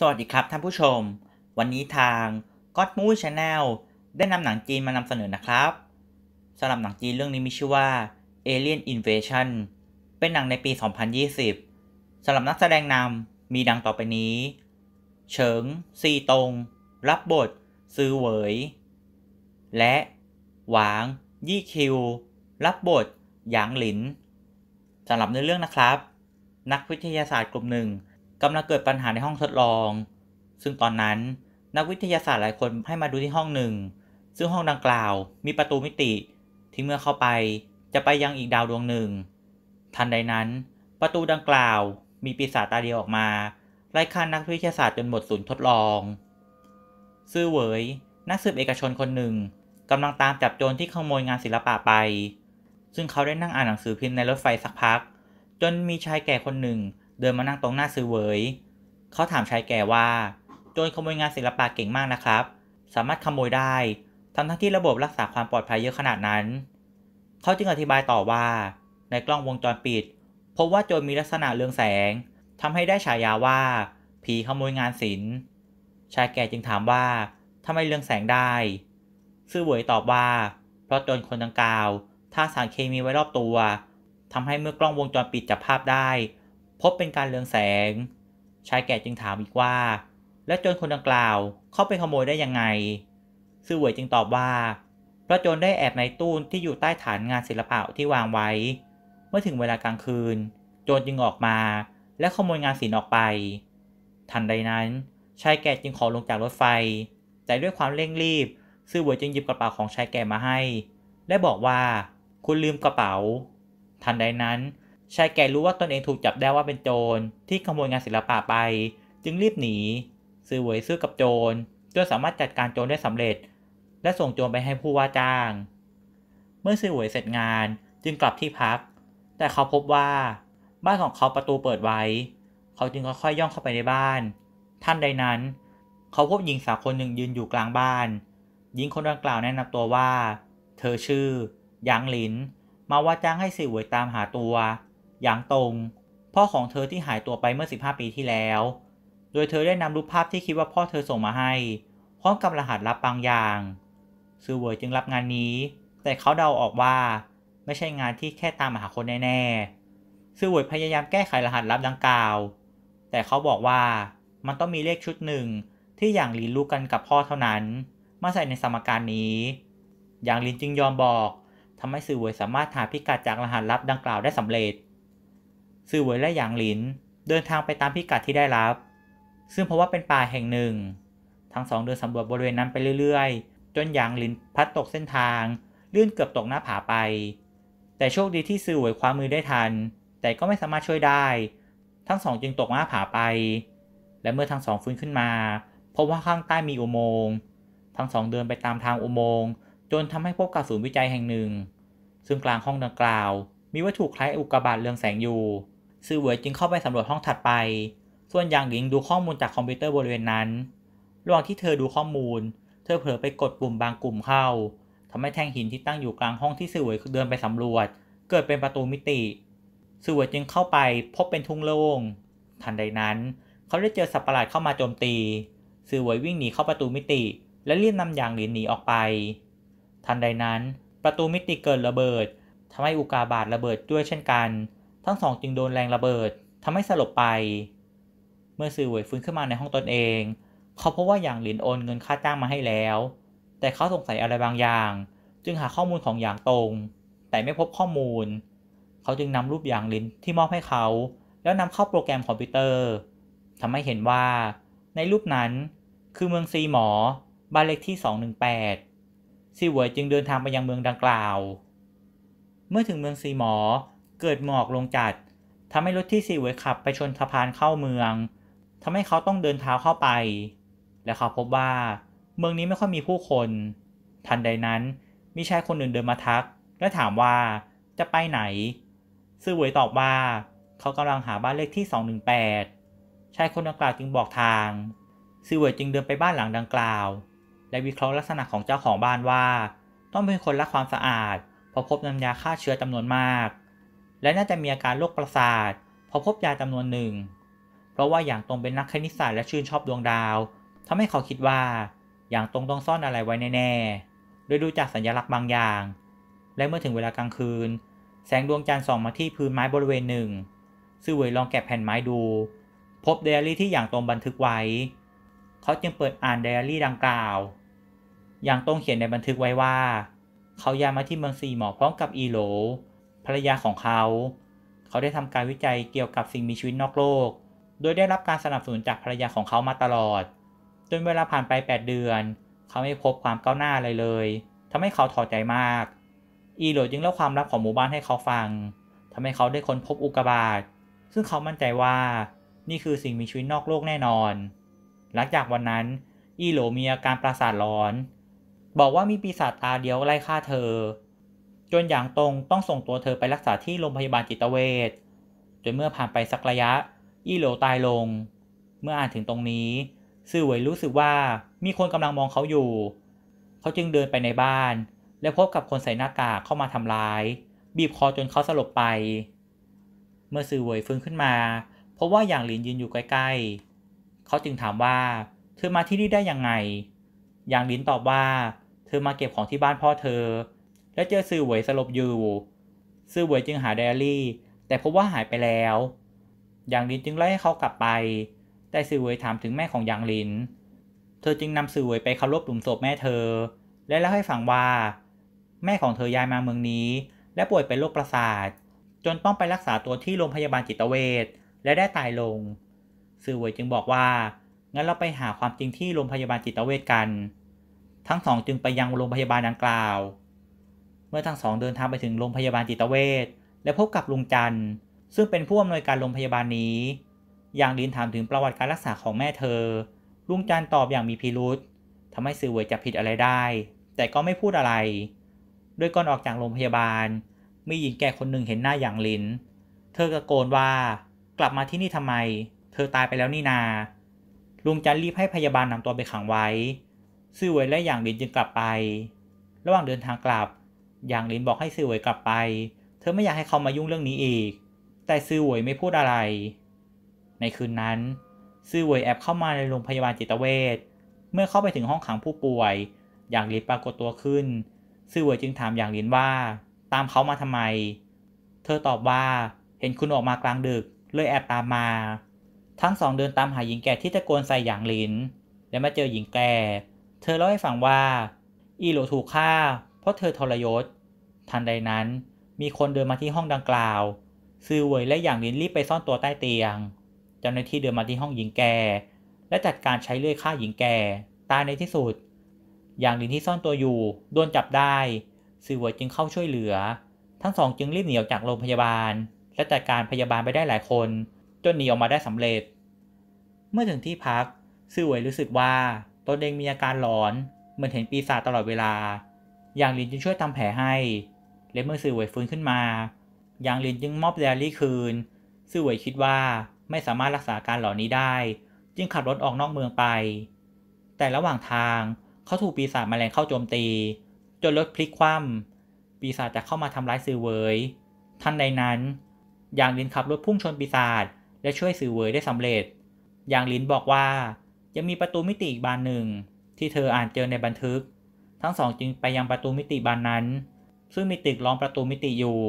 สวัสดีครับท่านผู้ชม วันนี้ทาง God Movie Channel ได้นำหนังจีนมานำเสนอนะครับสำหรับหนังจีนเรื่องนี้มีชื่อว่า Alien Invasion เป็นหนังในปี 2020สำหรับนักแสดงนำมีดังต่อไปนี้ เฉิงซีตงรับบท ซือเหวย และ หวางยี่คิว รับบทหยางหลินสำหรับในเรื่องนะครับ นักวิทยาศาสตร์กลุ่มหนึ่งกำลังเกิดปัญหาในห้องทดลอง ซึ่งตอนนั้น นักวิทยาศาสตร์หลายคนให้มาดูที่ห้องหนึ่ง ซึ่งห้องดังกล่าวมีประตูมิติที่เมื่อเข้าไปจะไปยังอีกดาวดวงหนึ่ง ทันใดนั้น ประตูดังกล่าวมีปีศาจตาเดียวออกมาไล่ฆ่านักวิทยาศาสตร์จนหมดศูนย์ทดลอง ซื่อเหวยนักสืบเอกชนคนหนึ่งกำลังตามจับโจรที่ขโมยงานศิลปะไป ซึ่งเขาได้นั่งอ่านหนังสือพิมพ์ในรถไฟสักพักจนมีชายแก่คนหนึ่งเดินมานั่งตรงหน้าซื้อเวย เขาถามชายแก่ว่า โจรขโมยงานศิลปะเก่งมากนะครับ สามารถขโมยได้ทั้งทั้งที่ระบบรักษาความปลอดภัยเยอะขนาดนั้น เขาจึงอธิบายต่อว่า ในกล้องวงจรปิด พบว่าโจรมีลักษณะเรืองแสง ทำให้ได้ฉายาว่า ผีขโมยงานศิลป์ ชายแก่จึงถามว่า ทำไมเรืองแสงได้ ซื่อเหวยตอบว่า เพราะโจรคนดังกล่าวท่าสารเคมีไว้รอบตัวทำให้เมื่อกล้องวงจรปิดจับภาพได้ พบเป็นการเลืองแสง ชายแก่จึงถามอีกว่า และโจรคนดังกล่าวเข้าไปขโมยได้ยังไง ซื่อเหวยจึงตอบว่าพระโจรได้แอบในตู้ที่อยู่ใต้ฐานงานศิลปะที่วางไว้ เมื่อถึงเวลากลางคืน โจรจึงออกมา และขโมยงานศิลป์ออกไป ทันใดนั้นชายแก่จึงขอลงจากรถไฟแต่ด้วยความเร่งรีบซื่อเหวยจึงหยิบกระเป๋าของชายแก่มาให้และบอกว่า คุณลืมกระเป๋าทันใดนั้น ชายแก่รู้ว่าตนเองถูกจับได้ว่าเป็นโจรที่ขโมยงานศิลปะไป จึงรีบหนีซื้อหวยซื้อกับโจรจนสามารถจัดการโจรได้สำเร็จ และส่งโจรไปให้ผู้ว่าจ้าง เมื่อซื้อหวยเสร็จงาน จึงกลับที่พัก แต่เขาพบว่า บ้านของเขาประตูเปิดไว้ เขาจึงค่อยๆย่องเข้าไปในบ้าน ท่านใดนั้น เขาพบหญิงสาวคนหนึ่งยืนอยู่กลางบ้าน หญิงคนดังกล่าวแนะนำตัวว่า เธอชื่อยางหลินมาว่าจ้างให้สื่อเวยตามหาตัวหยางตงพ่อของเธอที่หายตัวไปเมื่อ 15 ปีที่แล้ว โดยเธอได้นำรูปภาพที่คิดว่าพ่อเธอส่งมาให้พร้อมกับรหัสลับบางอย่างสื่อเวยจึงรับงานนี้ แต่เขาเดาออกว่า ไม่ใช่งานที่แค่ตามหาคนแน่ๆสื่อเวยพยายามแก้ไขรหัสลับดังกล่าว แต่เขาบอกว่ามันต้องมีเลขชุดหนึ่งที่อย่างลินรู้กันกับพ่อเท่านั้น มาใส่ในสมการนี้ อย่างลินจึงยอมบอกทำให้ซือเวยสามารถหาพิกัดจากรหัสลับดังกล่าวได้สำเร็จ ซือเวยและหยางหลิน เดินทางไปตามพิกัดที่ได้รับ ซึ่งเพราะว่าเป็นป่าแห่งหนึ่ง ทั้งสองเดินสำรวจบริเวณนั้นไปเรื่อยๆ จนหยางหลินพัดตกเส้นทางลื่นเกือบตกหน้าผาไป แต่โชคดีที่ซือเวยคว้ามือได้ทัน แต่ก็ไม่สามารถช่วยได้ ทั้งสองจึงตกหน้าผาไป และเมื่อทั้งสองฟื้นขึ้นมา พบว่าข้างใต้มีอุโมงค์ ทั้งสองเดินไปตามทางอุโมงค์จนทำให้พบกับศูนย์วิจัยแห่งหนึ่ง ซึ่งกลางห้องดังกล่าว มีวัตถุคล้ายอุกกาบาตเรืองแสงอยู่ซือเหวยจึงเข้าไปสำรวจห้องถัดไป ส่วนยางหลิงดูข้อมูลจากคอมพิวเตอร์บริเวณนั้น ระหว่างที่เธอดูข้อมูล เธอเผลอไปกดปุ่มบางกลุ่มเข้า ทำให้แท่งหินที่ตั้งอยู่กลางห้องที่ซือเหวยเดินไปสำรวจ เกิดเป็นประตูมิติซือเหวยจึงเข้าไปพบเป็นทุ่งโล่ง ทันใดนั้นเขาได้เจอสัตว์ประหลาดเข้ามาโจมตีซือเหวยวิ่งหนีเข้าประตูมิติ และรีบนำยางหลินหนีออกไปทันใดนั้นประตูมิติเกิดระเบิด ทำให้อุกาบาตระเบิดด้วยเช่นกัน ทั้งสอง จึงโดนแรงระเบิดทำให้สลบไป เมื่อซือเหวยฟื้นขึ้นมาในห้องตนเอง เขาพบว่าหยางหลินโอนเงินค่าจ้างมาให้แล้ว แต่เขาสงสัยอะไรบางอย่าง จึงหาข้อมูลของหยางตรง แต่ไม่พบข้อมูล เขาจึงนำรูปหยางหลินที่มอบให้เขา แล้วนำเข้าโปรแกรมคอมพิวเตอร์ทำให้เห็นว่า ในรูปนั้นคือเมืองซีหมอบ้านเลขที่218ซีหวยจึงเดินทางไปยังเมืองดังกล่าว เมื่อถึงเมืองซีหมอเกิดหมอกลงจัด ทำให้รถที่ซีหวยขับไปชนสะพานเข้าเมือง ทำให้เขาต้องเดินเท้าเข้าไป และเขาพบว่า เมืองนี้ไม่ค่อยมีผู้คน ทันใดนั้น มีชายคนหนึ่งเดินมาทัก และถามว่าจะไปไหนซีเหวยตอบว่าเขากำลังหาบ้านเลขที่ 218ชายคนดังกล่าวจึงบอกทางซีเหวยจึงเดินไปบ้านหลังดังกล่าวและวิเคราะห์ลักษณะของเจ้าของบ้านว่า ต้องเป็นคนรักความสะอาดเพราะพบน้ำยาฆ่าเชื้อจำนวนมาก และน่าจะมีอาการโรคประสาทเพราะพบยาจำนวนหนึ่งเพราะว่าอย่างตรงเป็นนักคณิตศาสตร์และชื่นชอบดวงดาวทำให้เขาคิดว่าอย่างตรงต้องซ่อนอะไรไว้แน่ๆโดยดูจากสัญลักษณ์บางอย่างและเมื่อถึงเวลากลางคืน แสงดวงจันทร์ส่องมาที่พื้นไม้บริเวณหนึ่ง ซื่อเวยลองแกะแผ่นไม้ดู พบไดอารี่ที่อย่างตรงบันทึกไว้ เขาจึงเปิดอ่านไดอารี่ดังกล่าวยังต้องเขียนในบันทึกไว้ว่า เขาย้ายมาที่เมืองซีหมอพร้อมกับอีโหลภรรยาของเขา เขาได้ทำการวิจัยเกี่ยวกับสิ่งมีชีวิตนอกโลก โดยได้รับการสนับสนุนจากภรรยาของเขามาตลอดจนเวลาผ่านไป 8 เดือน เขาไม่พบความก้าวหน้าเลยเลย ทำให้เขาถอดใจมากอีโหลจึงเล่าความลับของหมู่บ้านให้เขาฟัง ทำให้เขาได้ค้นพบอุกกาบาตซึ่งเขามั่นใจว่า นี่คือสิ่งมีชีวิตนอกโลกแน่นอน หลังจากวันนั้นอีโหลมีอาการประสาทร้อนบอกว่ามีปีศาจตาเดียวไล่ฆ่าเธอ จนอย่างตรงต้องส่งตัวเธอไปรักษาที่โรงพยาบาลจิตเวชจนเมื่อผ่านไปสักระยะ อีโหลตายลง เมื่ออ่านถึงตรงนี้ ซื่อเหวยรู้สึกว่ามีคนกำลังมองเขาอยู่ เขาจึงเดินไปในบ้าน และพบกับคนใส่หน้ากากเข้ามาทำร้าย บีบคอจนเขาสลบไป เมื่อซื่อเหวยฟื้นขึ้นมาพบว่าอย่างหลินยืนอยู่ใกล้ ๆ เขาจึงถามว่าเธอมาที่นี่ได้ยังไงอย่างหลินตอบว่าเธอมาเก็บของที่บ้านพ่อเธอ และเจอซื่อเหวยสลบอยู่ซื่อเหวยจึงหาไดอารี่ แต่พบว่าหายไปแล้วหยางลินจึงไล่ให้เขากลับไป แต่ซื่อเหวยถามถึงแม่ของหยางลิน เธอจึงนำซื่อเหวยไปเคารพหลุมศพแม่เธอ และเล่าให้ฟังว่า แม่ของเธอย้ายมาเมืองนี้ และป่วยเป็นโรคประสาท จนต้องไปรักษาตัวที่โรงพยาบาลจิตเวช และได้ตายลง ซื่อเหวยจึงบอกว่า งั้นเราไปหาความจริงที่โรงพยาบาลจิตเวชกันทั้งสองจึงไปยังโรงพยาบาลดังกล่าว เมื่อทั้งสองเดินทางไปถึงโรงพยาบาลจิตเวชและพบกับลุงจันทร์ ซึ่งเป็นผู้อำนวยการโรงพยาบาลนี้ อย่างดินถามถึงประวัติการรักษาของแม่เธอ ลุงจันทร์ตอบอย่างมีพิรุษทำให้สื่อเวยจับผิดอะไรได้ แต่ก็ไม่พูดอะไร ด้วยก่อนออกจากโรงพยาบาล มีหญิงแก่คนหนึ่งเห็นหน้าอย่างลิน เธอตะโกนว่า กลับมาที่นี่ทำไม เธอตายไปแล้วนี่นา ลุงจันรีบให้พยาบาลนำตัวไปขังไว้ซื่อเวยและหยางหลินจึงกลับไป ระหว่างเดินทางกลับหยางหลินบอกให้ซื่อเวยกลับไป เธอไม่อยากให้เขามายุ่งเรื่องนี้อีก แต่ซื่อเวยไม่พูดอะไร ในคืนนั้น ซื่อเวยแอบเข้ามาในโรงพยาบาลจิตเวช เมื่อเข้าไปถึงห้องขังผู้ป่วยหยางหลินปรากฏตัวขึ้น ซื่อเวยจึงถามหยางหลินว่า ตามเขามาทำไม เธอตอบว่า เห็นคุณออกมากลางดึก เลยแอบตามมา ทั้งสองเดินตามหาหญิงแก่ที่ตะโกนใส่หยางหลิน และมาเจอหญิงแก่เธอเล่าให้ฟังว่า อีหลถูกฆ่า เพราะเธอทรยศทันใดนั้น มีคนเดินมาที่ห้องดังกล่าว ซือเวยและหยางลินรีบไปซ่อนตัวใต้เตียงเจ้าหน้าที่เดินมาที่ห้องหญิงแก่ และจัดการใช้เลื่อยฆ่าหญิงแก่ ตายในที่สุดหยางลินที่ซ่อนตัวอยู่โดนจับได้ ซือเวยจึงเข้าช่วยเหลือ ทั้งสองจึงรีบหนีออกจากโรงพยาบาล และจัดการพยาบาลไปได้หลายคน จนหนีออกมาได้สำเร็จ เมื่อถึงที่พักซือเวยรู้สึกว่าตนเองมีอาการหลอน เหมือนเห็นปีศาจตลอดเวลายางลินจึงช่วยทำแผลให้และเมื่อสื่อเวยฟื้นขึ้นมายางลินจึงมอบแดรี่คืน สื่อเวยคิดว่าไม่สามารถรักษาการหลอนนี้ได้ จึงขับรถออกนอกเมืองไป แต่ระหว่างทางเขาถูกปีศาจแมลงเข้าโจมตีจนรถพลิกคว่ำปีศาจจะเข้ามาทำร้ายสื่อเวยทันใดนั้นยางลินขับรถพุ่งชนปีศาจและช่วยสื่อเวยได้สำเร็จยางลินบอกว่ายังมีประตูมิติอีกบานหนึ่งที่เธออ่านเจอในบันทึก ทั้งสองจึงไปยังประตูมิติบานนั้น ซึ่งมีตึกล้อมประตูมิติอยู่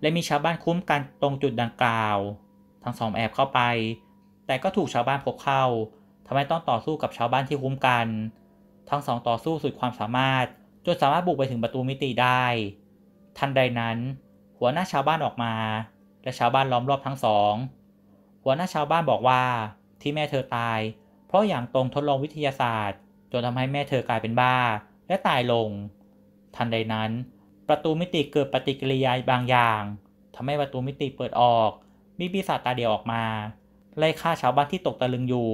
และมีชาวบ้านคุ้มกันตรงจุดดังกล่าว ทั้งสองแอบเข้าไป แต่ก็ถูกชาวบ้านพบเข้า ทำให้ต้องต่อสู้กับชาวบ้านที่คุ้มกัน ทั้งสองต่อสู้สุดความสามารถจนสามารถบุกไปถึงประตูมิติได้ ทันใดนั้น หัวหน้าชาวบ้านออกมา และชาวบ้านล้อมรอบทั้งสอง หัวหน้าชาวบ้านบอกว่าที่แม่เธอตายเพราะอย่างตรงทดลองวิทยาศาสตร์จนทำให้แม่เธอกลายเป็นบ้าและตายลง ทันใดนั้น ประตูมิติเกิดปฏิกิริยาบางอย่าง ทำให้ประตูมิติเปิดออก มีปีศาจตาเดียวออกมา ไล่ฆ่าชาวบ้านที่ตกตะลึงอยู่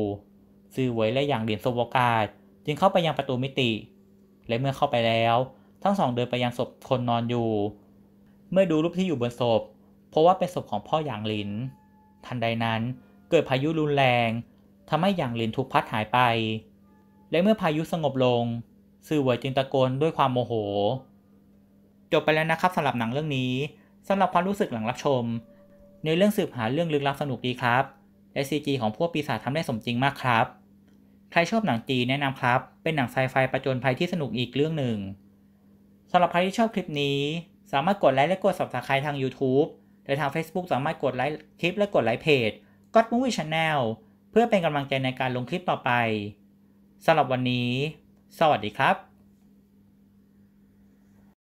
ซือเวยและอย่างเหรียญโซโวกาดจึงเข้าไปยังประตูมิติ และเมื่อเข้าไปแล้ว ทั้งสองเดินไปยังศพคนนอนอยู่ เมื่อดูรูปที่อยู่บนศพพบว่าเป็นศพของพ่อหยางหลิน ทันใดนั้นเกิดพายุรุนแรงทำให้หยางหลินถูกพัดหายไป และเมื่อพายุสงบลง ซื่อเหวยจึงตะโกนด้วยความโมโหจบไปแล้วนะครับสำหรับหนังเรื่องนี้ สำหรับความรู้สึกหลังรับชม ในเรื่องสืบหาเรื่องลึกลับสนุกดีครับ และซีจีของพวกปีศาจทำได้สมจริงมากครับ ใครชอบหนังจีแนะนำครับ เป็นหนังไซไฟประจนภัยที่สนุกอีกเรื่องหนึ่งสำหรับใครที่ชอบคลิปนี้ สามารถกดไลค์และกด subscribe ทาง YouTube และทาง Facebook สามารถกดไลค์คลิปและกดไลค์เพจก็ o d Movie Channel เพื่อเป็นกำลังใจในการลงคลิปต่อไปสำหรับวันนี้ สวัสดีครับ